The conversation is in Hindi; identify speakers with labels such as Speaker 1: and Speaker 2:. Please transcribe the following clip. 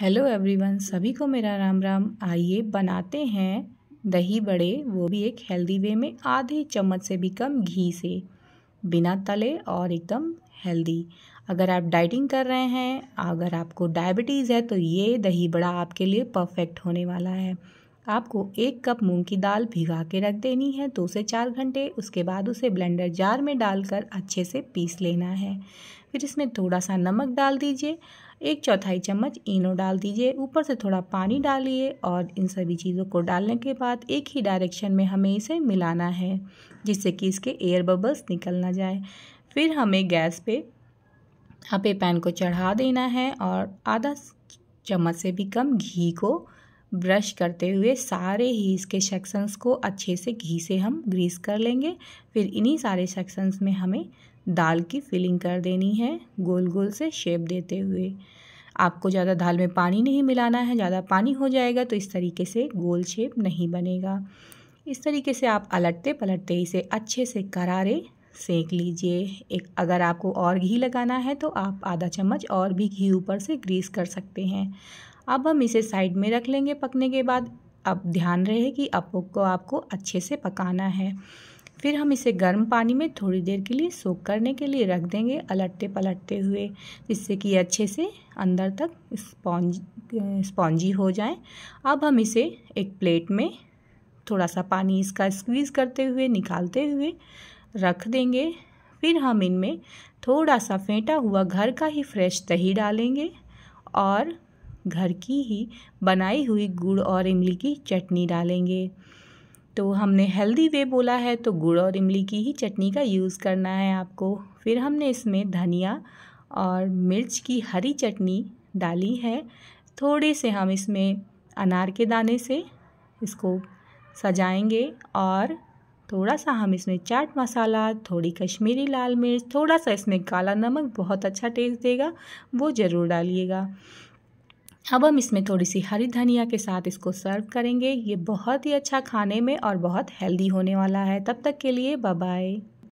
Speaker 1: हेलो एवरीवन सभी को मेरा राम राम आइए बनाते हैं दही बड़े वो भी एक हेल्दी वे में आधे चम्मच से भी कम घी से बिना तले और एकदम हेल्दी अगर आप डाइटिंग कर रहे हैं अगर आपको डायबिटीज़ है तो ये दही बड़ा आपके लिए परफेक्ट होने वाला है आपको एक कप मूंग की दाल भिगा के रख देनी है दो से चार घंटे उसके बाद उसे ब्लेंडर जार में डालकर अच्छे से पीस लेना है फिर इसमें थोड़ा सा नमक डाल दीजिए एक चौथाई चम्मच इनो डाल दीजिए ऊपर से थोड़ा पानी डालिए और इन सभी चीज़ों को डालने के बाद एक ही डायरेक्शन में हमें इसे मिलाना है जिससे कि इसके एयर बबल्स निकल ना जाए फिर हमें गैस पे आपे पैन को चढ़ा देना है और आधा चम्मच से भी कम घी को ब्रश करते हुए सारे ही इसके सेक्शंस को अच्छे से घी से हम ग्रीस कर लेंगे फिर इन्हीं सारे सेक्शंस में हमें दाल की फिलिंग कर देनी है गोल गोल से शेप देते हुए आपको ज़्यादा दाल में पानी नहीं मिलाना है ज़्यादा पानी हो जाएगा तो इस तरीके से गोल शेप नहीं बनेगा इस तरीके से आप अलटते पलटते इसे अच्छे से करारे सेक लीजिए एक अगर आपको और घी लगाना है तो आप आधा चम्मच और भी घी ऊपर से ग्रीस कर सकते हैं अब हम इसे साइड में रख लेंगे पकने के बाद अब ध्यान रहे कि अपुक को आपको अच्छे से पकाना है फिर हम इसे गर्म पानी में थोड़ी देर के लिए सोख करने के लिए रख देंगे अलटते पलटते हुए जिससे कि अच्छे से अंदर तक स्पॉन्ज स्पॉन्जी हो जाए अब हम इसे एक प्लेट में थोड़ा सा पानी इसका स्क्वीज़ करते हुए निकालते हुए रख देंगे फिर हम इनमें थोड़ा सा फेंटा हुआ घर का ही फ्रेश दही डालेंगे और घर की ही बनाई हुई गुड़ और इमली की चटनी डालेंगे तो हमने हेल्दी वे बोला है तो गुड़ और इमली की ही चटनी का यूज़ करना है आपको फिर हमने इसमें धनिया और मिर्च की हरी चटनी डाली है थोड़े से हम इसमें अनार के दाने से इसको सजाएंगे और थोड़ा सा हम इसमें चाट मसाला थोड़ी कश्मीरी लाल मिर्च थोड़ा सा इसमें काला नमक बहुत अच्छा टेस्ट देगा वो ज़रूर डालिएगा अब हम इसमें थोड़ी सी हरी धनिया के साथ इसको सर्व करेंगे ये बहुत ही अच्छा खाने में और बहुत हेल्दी होने वाला है तब तक के लिए बाय